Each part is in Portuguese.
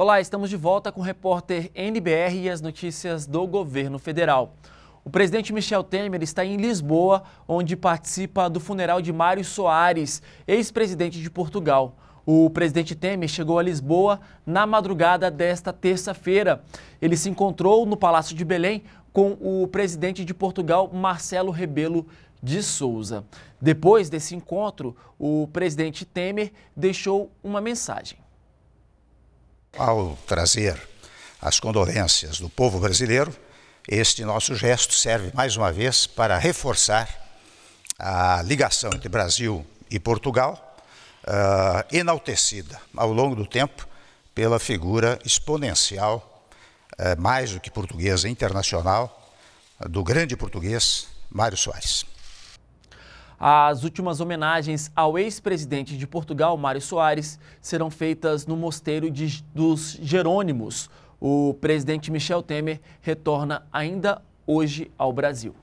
Olá, estamos de volta com o repórter NBR e as notícias do governo federal. O presidente Michel Temer está em Lisboa, onde participa do funeral de Mário Soares, ex-presidente de Portugal. O presidente Temer chegou a Lisboa na madrugada desta terça-feira. Ele se encontrou no Palácio de Belém com o presidente de Portugal, Marcelo Rebelo de Souza. Depois desse encontro, o presidente Temer deixou uma mensagem. Ao trazer as condolências do povo brasileiro, este nosso gesto serve mais uma vez para reforçar a ligação entre Brasil e Portugal, uh, enaltecida ao longo do tempo pela figura exponencial, uh, mais do que portuguesa, internacional, do grande português Mário Soares. As últimas homenagens ao ex-presidente de Portugal, Mário Soares, serão feitas no Mosteiro de, dos Jerônimos. O presidente Michel Temer retorna ainda hoje ao Brasil.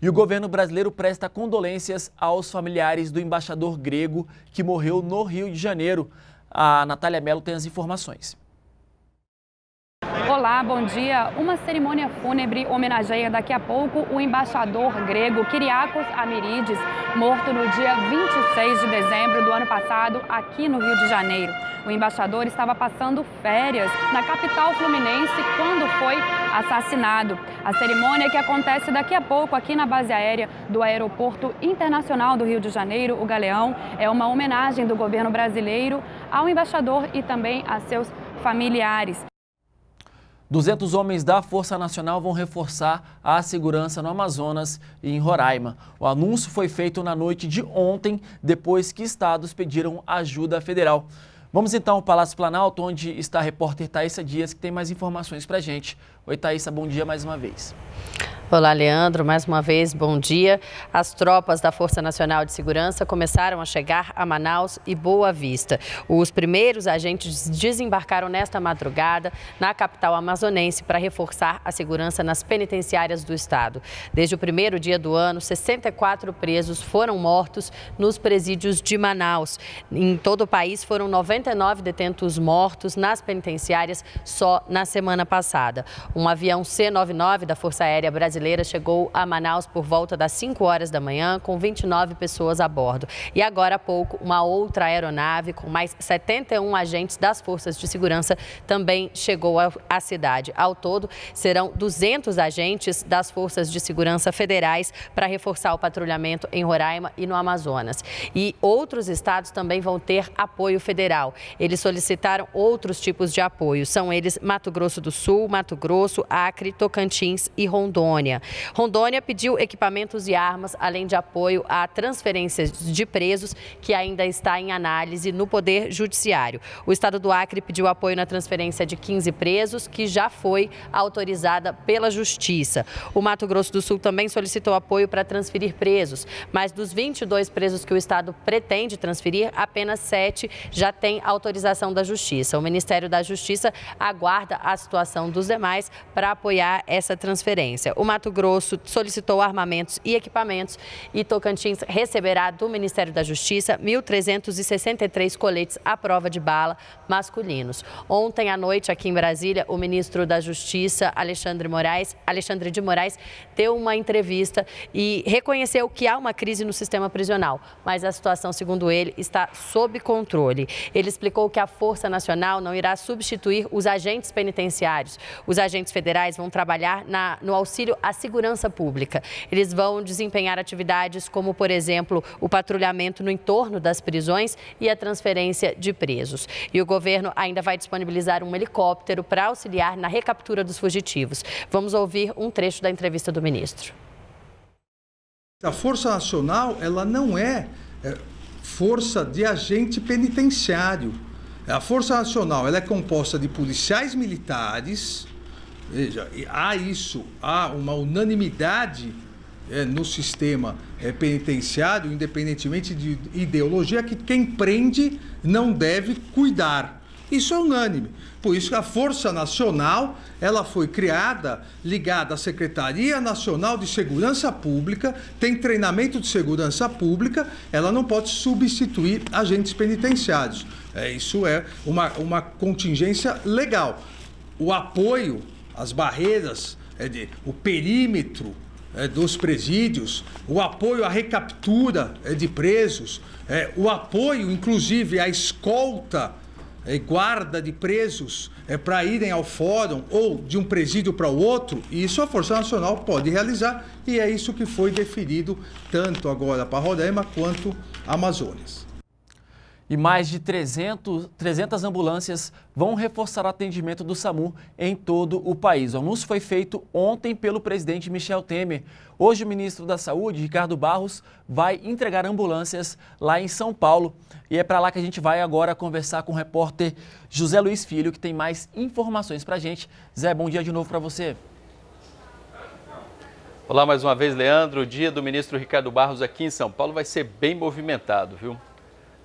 E o governo brasileiro presta condolências aos familiares do embaixador grego que morreu no Rio de Janeiro. A Natália Mello tem as informações. Olá, bom dia. Uma cerimônia fúnebre homenageia daqui a pouco o embaixador grego Kyriakos Amirides, morto no dia 26 de dezembro do ano passado aqui no Rio de Janeiro. O embaixador estava passando férias na capital fluminense quando foi assassinado. A cerimônia que acontece daqui a pouco aqui na base aérea do Aeroporto Internacional do Rio de Janeiro, o Galeão, é uma homenagem do governo brasileiro ao embaixador e também a seus familiares. 200 homens da Força Nacional vão reforçar a segurança no Amazonas e em Roraima. O anúncio foi feito na noite de ontem, depois que estados pediram ajuda federal. Vamos então ao Palácio Planalto, onde está a repórter Thaisa Dias, que tem mais informações para a gente. Oi, Thaisa, bom dia mais uma vez. Olá, Leandro. Mais uma vez, bom dia. As tropas da Força Nacional de Segurança começaram a chegar a Manaus e Boa Vista. Os primeiros agentes desembarcaram nesta madrugada na capital amazonense para reforçar a segurança nas penitenciárias do estado. Desde o primeiro dia do ano, 64 presos foram mortos nos presídios de Manaus. Em todo o país, foram 99 detentos mortos nas penitenciárias só na semana passada. Um avião C-99 da Força Aérea Brasileira brasileira chegou a Manaus por volta das 5 horas da manhã, com 29 pessoas a bordo. E agora há pouco, uma outra aeronave com mais 71 agentes das forças de segurança também chegou à cidade. Ao todo, serão 200 agentes das forças de segurança federais para reforçar o patrulhamento em Roraima e no Amazonas. E outros estados também vão ter apoio federal. Eles solicitaram outros tipos de apoio. São eles Mato Grosso do Sul, Mato Grosso, Acre, Tocantins e Rondônia. Rondônia. Rondônia pediu equipamentos e armas, além de apoio a transferências de presos, que ainda está em análise no Poder Judiciário. O Estado do Acre pediu apoio na transferência de 15 presos, que já foi autorizada pela Justiça. O Mato Grosso do Sul também solicitou apoio para transferir presos, mas dos 22 presos que o Estado pretende transferir, apenas 7 já têm autorização da Justiça. O Ministério da Justiça aguarda a situação dos demais para apoiar essa transferência. O Mato Grosso solicitou armamentos e equipamentos e Tocantins receberá do Ministério da Justiça 1.363 coletes à prova de bala masculinos. Ontem à noite, aqui em Brasília, o ministro da Justiça, Alexandre Moraes, Alexandre de Moraes, deu uma entrevista e reconheceu que há uma crise no sistema prisional, mas a situação, segundo ele, está sob controle. Ele explicou que a Força Nacional não irá substituir os agentes penitenciários. Os agentes federais vão trabalhar na, no auxílio a segurança pública. Eles vão desempenhar atividades como, por exemplo, o patrulhamento no entorno das prisões e a transferência de presos. E o governo ainda vai disponibilizar um helicóptero para auxiliar na recaptura dos fugitivos. Vamos ouvir um trecho da entrevista do ministro. A Força Nacional, ela não é, é força de agente penitenciário. A Força Nacional, ela é composta de policiais militares, Veja, há isso, há uma unanimidade é, no sistema é, penitenciário, independentemente de ideologia, que quem prende não deve cuidar. Isso é unânime. Por isso que a Força Nacional ela foi criada, ligada à Secretaria Nacional de Segurança Pública, tem treinamento de segurança pública, ela não pode substituir agentes penitenciários. É, isso é uma, uma contingência legal. O apoio as barreiras, é o perímetro é, dos presídios, o apoio à recaptura é, de presos, o apoio, inclusive, à escolta e guarda de presos para irem ao fórum ou de um presídio para o outro, e isso a Força Nacional pode realizar, e é isso que foi definido tanto agora para Roraima quanto Amazonas e mais de 300, 300 ambulâncias vão reforçar o atendimento do SAMU em todo o país. O anúncio foi feito ontem pelo presidente Michel Temer. Hoje, o ministro da Saúde, Ricardo Barros, vai entregar ambulâncias lá em São Paulo. E é para lá que a gente vai agora conversar com o repórter José Luiz Filho, que tem mais informações para a gente. Zé, bom dia de novo para você. Olá mais uma vez, Leandro. O dia do ministro Ricardo Barros aqui em São Paulo vai ser bem movimentado, viu?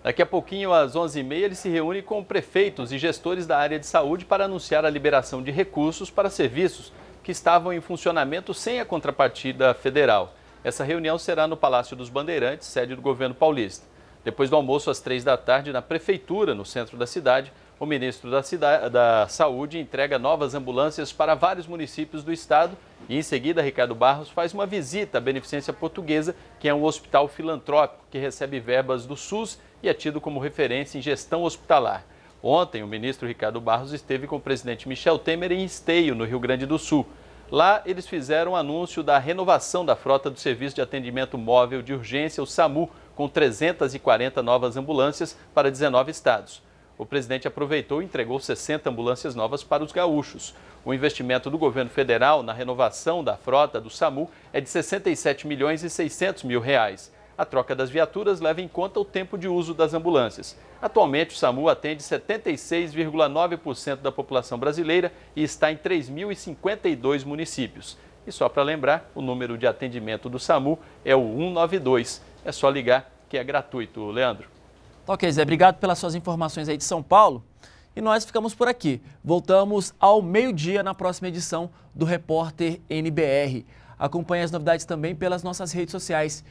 Daqui a pouquinho, às 11h30, ele se reúne com prefeitos e gestores da área de saúde para anunciar a liberação de recursos para serviços que estavam em funcionamento sem a contrapartida federal. Essa reunião será no Palácio dos Bandeirantes, sede do governo paulista. Depois do almoço, às três da tarde, na Prefeitura, no centro da cidade, o ministro da, cidade, da Saúde entrega novas ambulâncias para vários municípios do estado e, em seguida, Ricardo Barros faz uma visita à Beneficência Portuguesa, que é um hospital filantrópico que recebe verbas do SUS e é tido como referência em gestão hospitalar. Ontem, o ministro Ricardo Barros esteve com o presidente Michel Temer em Esteio, no Rio Grande do Sul. Lá, eles fizeram anúncio da renovação da frota do Serviço de Atendimento Móvel de Urgência, o SAMU, com 340 novas ambulâncias para 19 estados o presidente aproveitou e entregou 60 ambulâncias novas para os gaúchos. O investimento do governo federal na renovação da frota do SAMU é de 67 milhões e 600 mil reais. A troca das viaturas leva em conta o tempo de uso das ambulâncias. Atualmente, o SAMU atende 76,9% da população brasileira e está em 3.052 municípios. E só para lembrar, o número de atendimento do SAMU é o 192. É só ligar que é gratuito, Leandro. Tá ok, Zé. Obrigado pelas suas informações aí de São Paulo. E nós ficamos por aqui. Voltamos ao meio-dia na próxima edição do Repórter NBR. Acompanhe as novidades também pelas nossas redes sociais.